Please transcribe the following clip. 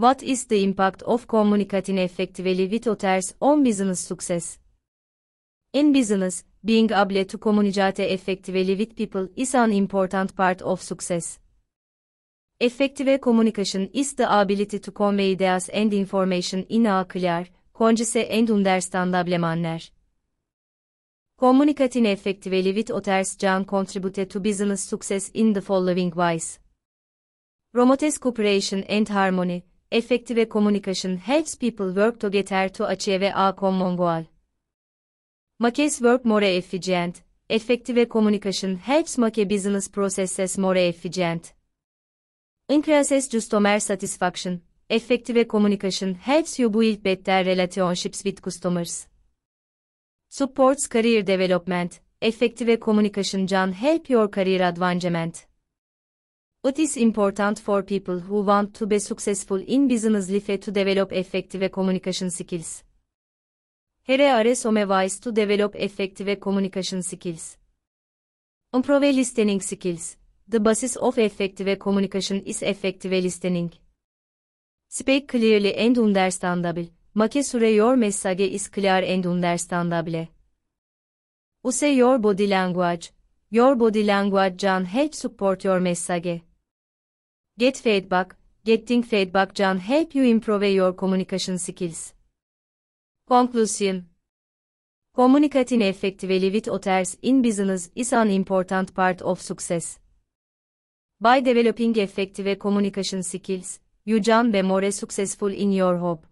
What is the impact of communicating effectively with others on business success? In business, being able to communicate effectively with people is an important part of success. Effective communication is the ability to convey ideas and information in a clear, concise and understandable manner. Communicating effectively with others can contribute to business success in the following ways. Promotes cooperation and harmony, effective communication helps people work together to achieve a common goal. Makes work more efficient. Effective communication helps make business processes more efficient. Increases customer satisfaction. Effective communication helps you build better relationships with customers. Supports career development. Effective communication can help your career advancement. What is important for people who want to be successful in business life to develop effective communication skills? Here are some ways to develop effective communication skills. Improve listening skills. The basis of effective communication is effective listening. Speak clearly and understandable. Make sure your message is clear and understandable. Use your body language. Your body language can help support your message. Get feedback, getting feedback can help you improve your communication skills. Conclusion Communicating effectively with others in business is an important part of success. By developing effective communication skills, you can be more successful in your job.